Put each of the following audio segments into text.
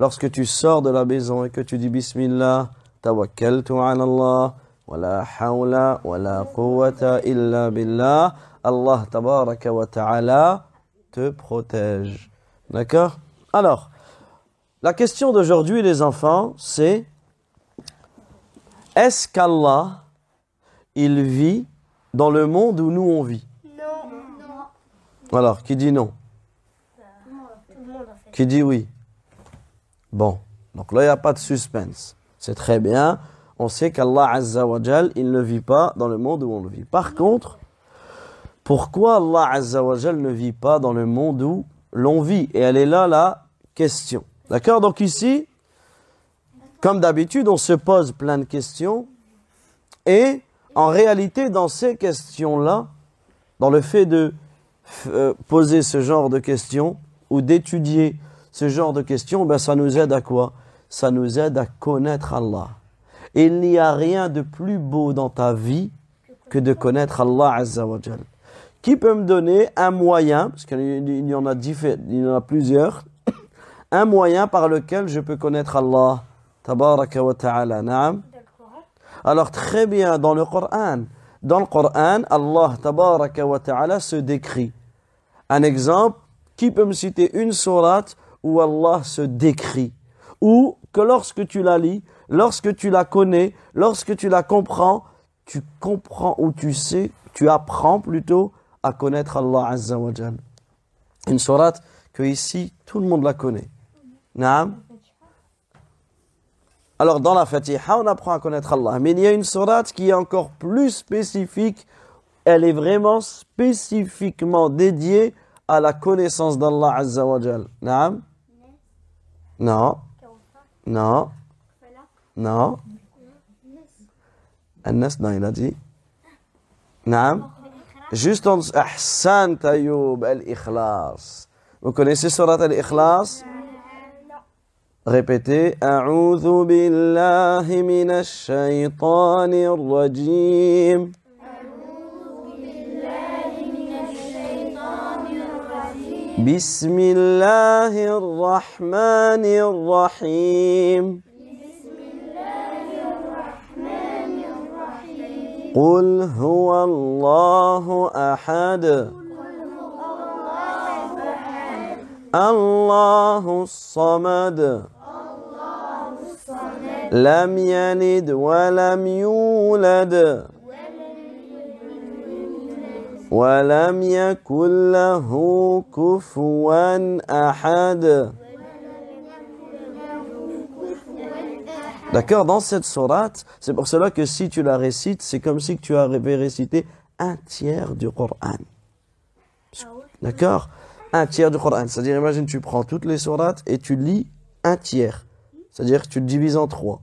lorsque tu sors de la maison et que tu dis Bismillah, tawakkaltu ala Allah, wa la hawla wa la quwwata illa billah, Allah tabaraka wa ta'ala te protège. D'accord Alors, la question d'aujourd'hui les enfants, c'est est-ce qu'Allah, il vit dans le monde où nous on vit Non. Alors, qui dit non Qui dit oui Bon, donc là, il n'y a pas de suspense. C'est très bien. On sait qu'Allah Azza wa il ne vit pas dans le monde où on le vit. Par contre, pourquoi Allah Azza wa ne vit pas dans le monde où l'on vit Et elle est là la question. D'accord Donc ici, comme d'habitude, on se pose plein de questions. Et en réalité, dans ces questions-là, dans le fait de euh, poser ce genre de questions ou d'étudier ce genre de questions, ben ça nous aide à quoi Ça nous aide à connaître Allah. il n'y a rien de plus beau dans ta vie que de connaître Allah Qui peut me donner un moyen, parce qu'il y en a, il y en a plusieurs, un moyen par lequel je peux connaître Allah Tabaraka wa ta'ala, Alors très bien, dans le Coran, dans le Coran, Allah Tabaraka wa ta'ala se décrit. Un exemple, qui peut me citer une sourate où Allah se décrit, ou que lorsque tu la lis, lorsque tu la connais, lorsque tu la comprends, tu comprends ou tu sais, tu apprends plutôt à connaître Allah Azza wa Une sourate que ici tout le monde la connaît. Naam. Alors dans la Fatiha, on apprend à connaître Allah. Mais il y a une sourate qui est encore plus spécifique. Elle est vraiment spécifiquement dédiée à la connaissance d'Allah Azza wa Naam Non. Non. Non. Annas, non, il a dit. Naam. Juste en dessous. Ahsan Tayyub al-Ikhlas. Vous connaissez Surat al-Ikhlas Répétez. A'udhu billahi minash shaytanir rajim. بسم الله الرحمن الرحيم قل هو الله أحد الله أحد الله الصمد الله الصمد لم يلد ولم يولد D'accord Dans cette sourate, c'est pour cela que si tu la récites, c'est comme si tu avais récité un tiers du Coran. D'accord Un tiers du Coran. C'est-à-dire, imagine, tu prends toutes les sourates et tu lis un tiers. C'est-à-dire que tu le divises en trois.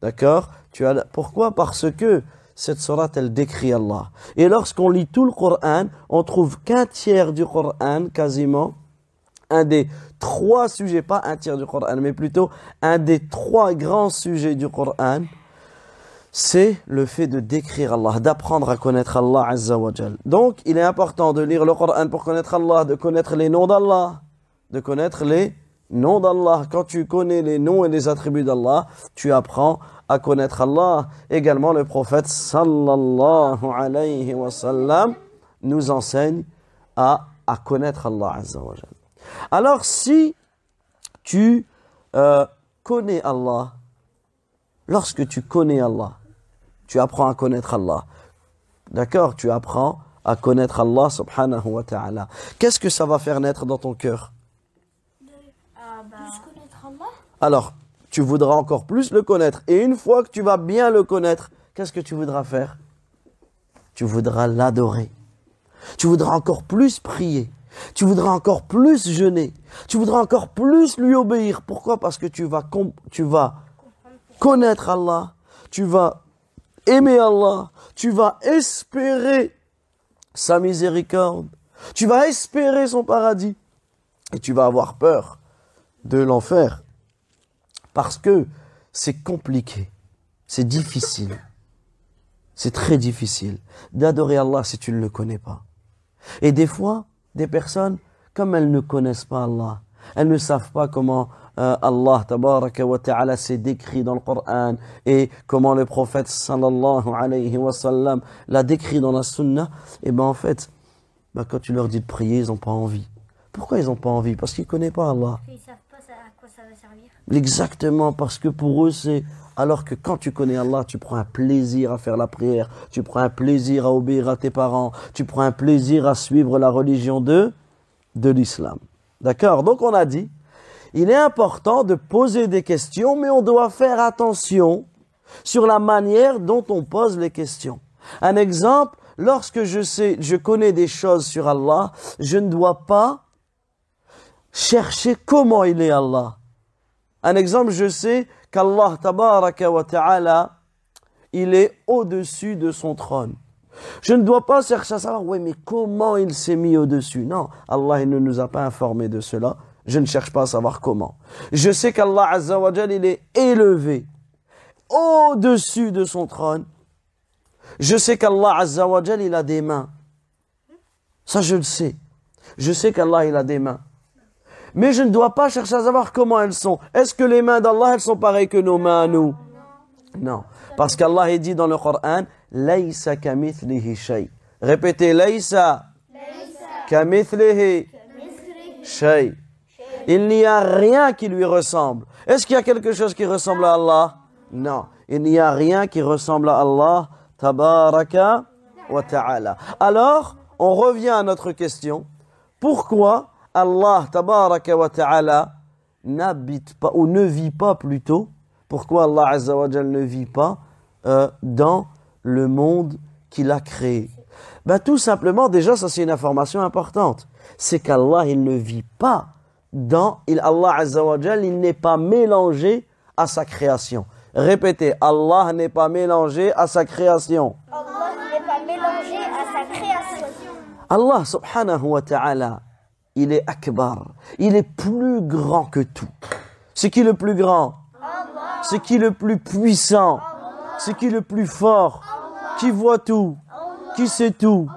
D'accord tu as Pourquoi Parce que cette sourate, elle décrit Allah. Et lorsqu'on lit tout le Coran, on trouve qu'un tiers du Coran, quasiment, un des trois sujets, pas un tiers du Coran, mais plutôt un des trois grands sujets du Coran, c'est le fait de décrire Allah, d'apprendre à connaître Allah Donc, il est important de lire le Coran pour connaître Allah, de connaître les noms d'Allah, de connaître les nom d'Allah, quand tu connais les noms et les attributs d'Allah, tu apprends à connaître Allah. Également, le prophète sallallahu alayhi wa sallam nous enseigne à, connaître Allah Alors, si tu euh, connais Allah, lorsque tu connais Allah, tu apprends à connaître Allah. D'accord Tu apprends à connaître Allah subhanahu wa ta'ala. Qu'est-ce que ça va faire naître dans ton cœur alors tu voudras encore plus le connaître. Et une fois que tu vas bien le connaître, qu'est-ce que tu voudras faire Tu voudras l'adorer. Tu voudras encore plus prier. Tu voudras encore plus jeûner. Tu voudras encore plus lui obéir. Pourquoi Parce que tu vas, tu vas connaître Allah. Tu vas aimer Allah. Tu vas espérer sa miséricorde. Tu vas espérer son paradis. Et tu vas avoir peur de l'enfer parce que c'est compliqué, c'est difficile, c'est très difficile. D'adorer Allah si tu ne le connais pas. Et des fois, des personnes, comme elles ne connaissent pas Allah, elles ne savent pas comment euh, Allah ta'ala s'est décrit dans le Coran et comment le prophète sallallahu alayhi wa sallam l'a décrit dans la sunna, et eh ben en fait, bah, quand tu leur dis de prier, ils n'ont pas envie. Pourquoi ils n'ont pas envie Parce qu'ils ne connaissent pas Allah ça Exactement, parce que pour eux, c'est... Alors que quand tu connais Allah, tu prends un plaisir à faire la prière, tu prends un plaisir à obéir à tes parents, tu prends un plaisir à suivre la religion de, de l'islam. D'accord Donc on a dit, il est important de poser des questions, mais on doit faire attention sur la manière dont on pose les questions. Un exemple, lorsque je sais, je connais des choses sur Allah, je ne dois pas chercher comment il est Allah. Un exemple, je sais qu'Allah tabaraka wa ta'ala, il est au-dessus de son trône. Je ne dois pas chercher à savoir, oui, mais comment il s'est mis au-dessus Non, Allah il ne nous a pas informé de cela. Je ne cherche pas à savoir comment. Je sais qu'Allah Azzawajal, il est élevé au-dessus de son trône. Je sais qu'Allah Azzawajal, il a des mains. Ça, je le sais. Je sais qu'Allah, il a des mains. Mais je ne dois pas chercher à savoir comment elles sont. Est-ce que les mains d'Allah, elles sont pareilles que nos mains à nous Non. Parce qu'Allah dit dans le Coran, Laïsa kamithlihi shay. Répétez, Laïsa kamithlihi shay. Il n'y a rien qui lui ressemble. Est-ce qu'il y a quelque chose qui ressemble à Allah Non. Il n'y a rien qui ressemble à Allah. Tabaraka wa ta'ala. Alors, on revient à notre question. Pourquoi Allah tabaraka wa ta'ala n'habite pas ou ne vit pas plutôt pourquoi Allah azza wa ne vit pas euh, dans le monde qu'il a créé ben tout simplement déjà ça c'est une information importante c'est qu'Allah il ne vit pas dans il Allah azza wa il n'est pas mélangé à sa création répétez Allah n'est pas mélangé à sa création Allah n'est pas mélangé à sa création Allah subhanahu wa ta'ala il est Akbar. Il est plus grand que tout. C'est qui le plus grand C'est qui le plus puissant C'est qui le plus fort Qui voit tout Qui sait tout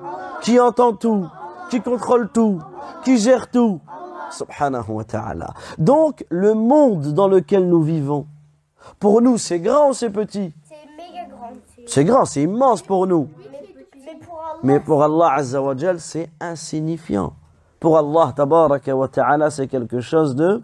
Qui entend tout Qui contrôle tout Qui gère tout Subhanahu wa ta'ala. Donc, le monde dans lequel nous vivons, pour nous, c'est grand ou c'est petit C'est grand, c'est immense pour nous. Mais pour Allah, Azza wa c'est insignifiant pour Allah c'est quelque chose de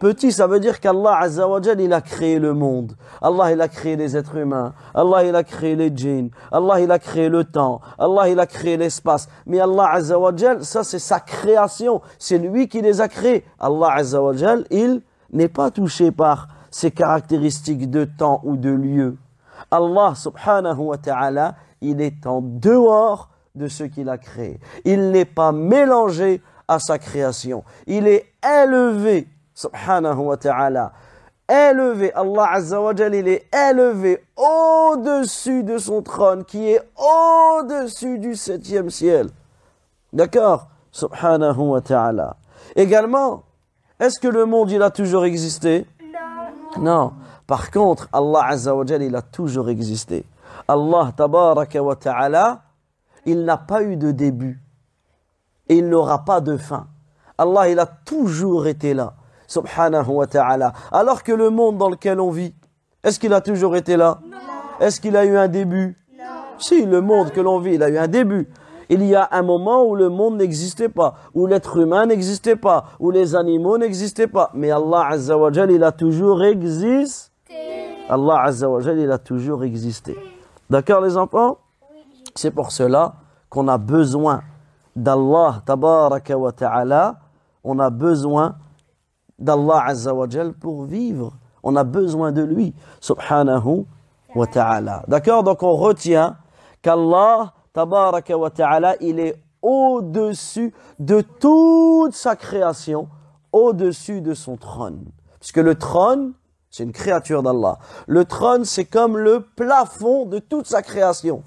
petit. Ça veut dire qu'Allah azza wa il a créé le monde. Allah, il a créé les êtres humains. Allah, il a créé les djinns. Allah, il a créé le temps. Allah, il a créé l'espace. Mais Allah azza wa ça, c'est sa création. C'est lui qui les a créés. Allah azza wa il n'est pas touché par ses caractéristiques de temps ou de lieu. Allah subhanahu wa ta'ala, il est en dehors de ce qu'il a créé. Il n'est pas mélangé à sa création. Il est élevé, subhanahu wa ta'ala. Élevé, Allah Azza wa il est élevé au-dessus de son trône qui est au-dessus du septième ciel. D'accord Subhanahu wa ta'ala. Également, est-ce que le monde, il a toujours existé Non. Par contre, Allah Azza wa il a toujours existé. Allah Tabaraka wa ta'ala, il n'a pas eu de début et il n'aura pas de fin. Allah, il a toujours été là, subhanahu wa ta'ala. Alors que le monde dans lequel on vit, est-ce qu'il a toujours été là Est-ce qu'il a eu un début non. Si, le monde que l'on vit, il a eu un début. Il y a un moment où le monde n'existait pas, où l'être humain n'existait pas, où les animaux n'existaient pas. Mais Allah Azza wa il a toujours existé. Allah Azza wa il a toujours existé. D'accord les enfants c'est pour cela qu'on a besoin d'Allah tabaraka wa ta'ala, on a besoin d'Allah azza wa pour vivre. On a besoin de lui, subhanahu wa ta'ala. D'accord Donc on retient qu'Allah tabaraka wa ta'ala, il est au-dessus de toute sa création, au-dessus de son trône. Puisque le trône, c'est une créature d'Allah. Le trône, c'est comme le plafond de toute sa création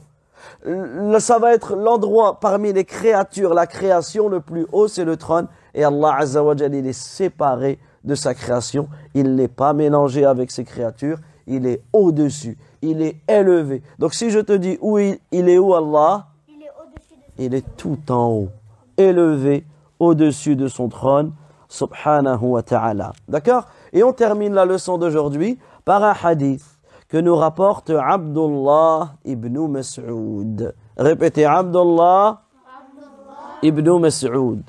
ça va être l'endroit parmi les créatures, la création le plus haut, c'est le trône. Et Allah Azza il est séparé de sa création. Il n'est pas mélangé avec ses créatures. Il est au-dessus. Il est élevé. Donc si je te dis où il, est où Allah il est, il est tout en haut, élevé au-dessus de son trône. Subhanahu wa ta'ala. D'accord Et on termine la leçon d'aujourd'hui par un hadith que nous rapporte Abdullah ibn Mas'ud. Répétez Abdullah, ibn Mas'ud.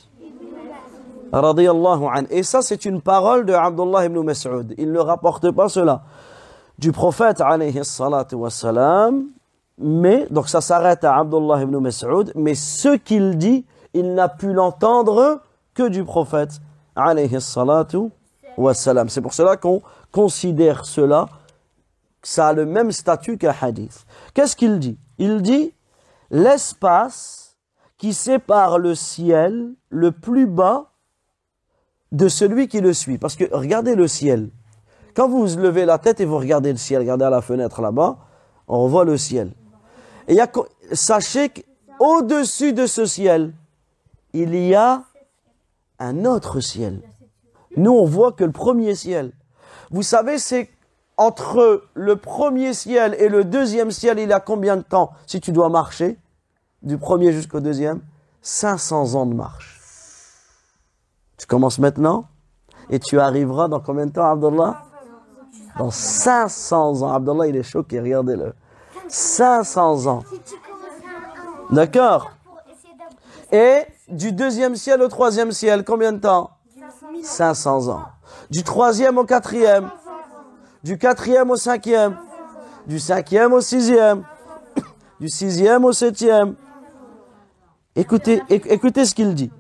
Et ça, c'est une parole de Abdullah ibn Mas'ud. Il ne rapporte pas cela du prophète, alayhi salatu wassalam, mais, donc ça s'arrête à Abdullah ibn Mas'ud, mais ce qu'il dit, il n'a pu l'entendre que du prophète, alayhi salatu wassalam. C'est pour cela qu'on considère cela ça a le même statut qu'un hadith. Qu'est-ce qu'il dit Il dit l'espace qui sépare le ciel le plus bas de celui qui le suit. Parce que regardez le ciel. Quand vous, levez la tête et vous regardez le ciel, regardez à la fenêtre là-bas, on voit le ciel. Et sachez qu'au-dessus de ce ciel, il y a un autre ciel. Nous, on voit que le premier ciel. Vous savez, c'est entre le premier ciel et le deuxième ciel, il y a combien de temps Si tu dois marcher, du premier jusqu'au deuxième, 500 ans de marche. Tu commences maintenant et tu arriveras dans combien de temps, Abdullah Dans 500 ans. Abdullah, il est choqué, regardez-le. 500 ans. D'accord Et du deuxième ciel au troisième ciel, combien de temps 500 ans. Du troisième au quatrième du quatrième au cinquième, du cinquième au sixième, du sixième au septième. Écoutez, écoutez ce qu'il dit.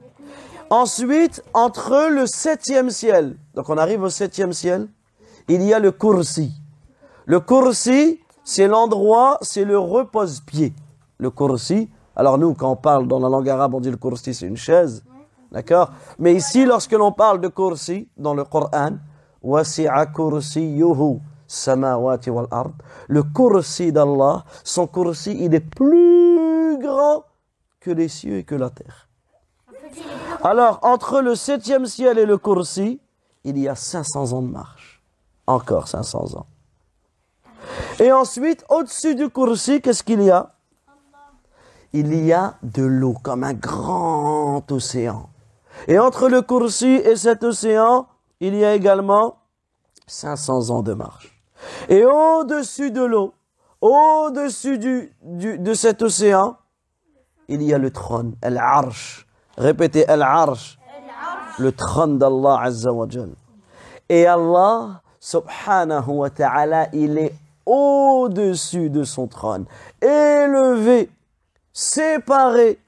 Ensuite, entre le septième ciel, donc on arrive au septième ciel, il y a le kursi. Le kursi, c'est l'endroit, c'est le repose-pied. Le kursi, alors nous, quand on parle dans la langue arabe, on dit le kursi, c'est une chaise. D'accord Mais ici, lorsque l'on parle de kursi dans le Coran, le kursi d'Allah, son kursi, il est plus grand que les cieux et que la terre. Alors, entre le septième ciel et le kursi, il y a 500 ans de marche. Encore 500 ans. Et ensuite, au-dessus du kursi, qu'est-ce qu'il y a Il y a de l'eau, comme un grand océan. Et entre le kursi et cet océan, il y a également 500 ans de marche. Et au-dessus de l'eau, au-dessus du, de cet océan, il y a le trône, l'arche. arsh Répétez Al-Arsh. Le trône d'Allah Azza wa Et Allah, subhanahu wa ta'ala, il est au-dessus de son trône, élevé, séparé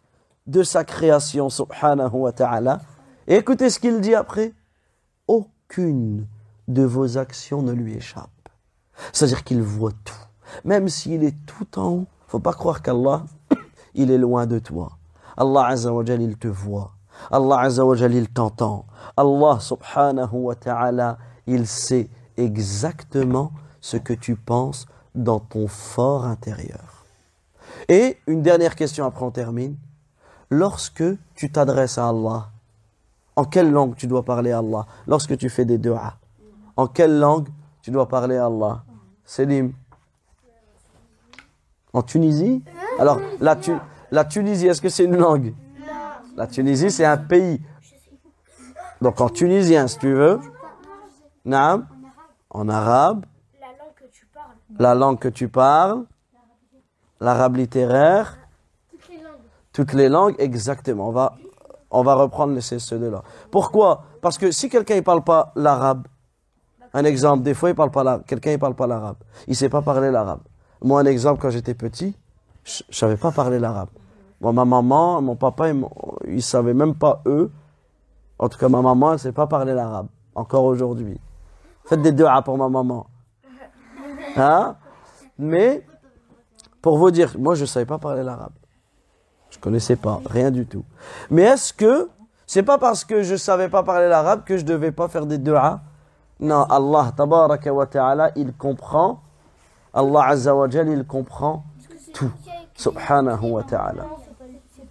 de sa création, subhanahu wa ta'ala. écoutez ce qu'il dit après aucune de vos actions ne lui échappe. C'est-à-dire qu'il voit tout. Même s'il est tout en haut, faut pas croire qu'Allah, il est loin de toi. Allah Azza wa il te voit. Allah Azza il t'entend. Allah subhanahu wa ta'ala, il sait exactement ce que tu penses dans ton fort intérieur. Et une dernière question, après on termine. Lorsque tu t'adresses à Allah, en quelle langue tu dois parler à Allah lorsque tu fais des dua En quelle langue tu dois parler à Allah Selim En Tunisie Alors, la, Tunisie, est-ce que c'est une langue La Tunisie, c'est un pays. Donc en tunisien, si tu veux. En arabe. La langue que tu parles. L'arabe littéraire. Toutes les langues, exactement. On va on va reprendre les cse de là Pourquoi Parce que si quelqu'un ne parle pas l'arabe, un exemple, des fois, il parle pas quelqu'un ne parle pas l'arabe. Il ne sait pas parler l'arabe. Moi, un exemple, quand j'étais petit, je ne savais pas parler l'arabe. Moi, ma maman, mon papa, ils ne savaient même pas eux. En tout cas, ma maman, elle ne sait pas parler l'arabe. Encore aujourd'hui. Faites des A pour ma maman. Hein? Mais, pour vous dire, moi, je ne savais pas parler l'arabe. Je connaissais pas, rien du tout. Mais est-ce que c'est pas parce que je savais pas parler l'arabe que je devais pas faire des dua? Non, Allah wa ta'ala, il comprend. Allah azza wa jal, il comprend tout. Subhanahu wa ta'ala.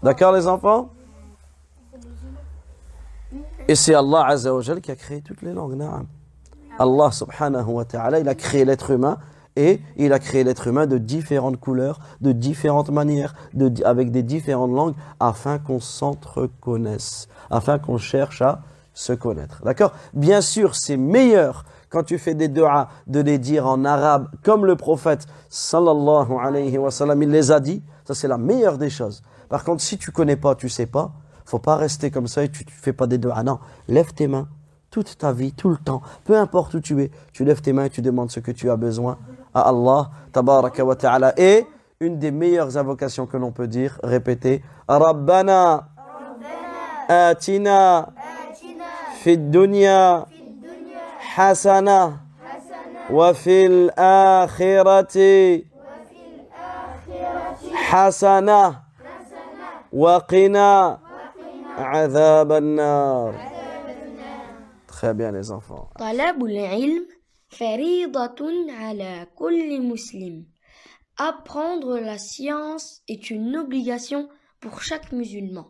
D'accord les enfants Et c'est Allah azza wa jal qui a créé toutes les langues. Naam. Allah subhanahu wa ta'ala, il a créé l'être humain et il a créé l'être humain de différentes couleurs, de différentes manières, de, avec des différentes langues, afin qu'on sentre s'entreconnaisse, afin qu'on cherche à se connaître. D'accord Bien sûr, c'est meilleur quand tu fais des doigts de les dire en arabe, comme le prophète sallallahu alayhi wa sallam, il les a dit. Ça, c'est la meilleure des choses. Par contre, si tu connais pas, tu sais pas, faut pas rester comme ça et tu, tu fais pas des doigts. Non, lève tes mains toute ta vie, tout le temps, peu importe où tu es, tu lèves tes mains et tu demandes ce que tu as besoin Allah tabaraka wa ta'ala. Et une des meilleures invocations que l'on peut dire, répéter Rabbana, Rabbana Atina, Atina Dunya, Hasana, Wa Fil Akhirati, Hasana, Wa Qina, Azab Très bien les enfants. Apprendre la science est une obligation pour chaque musulman.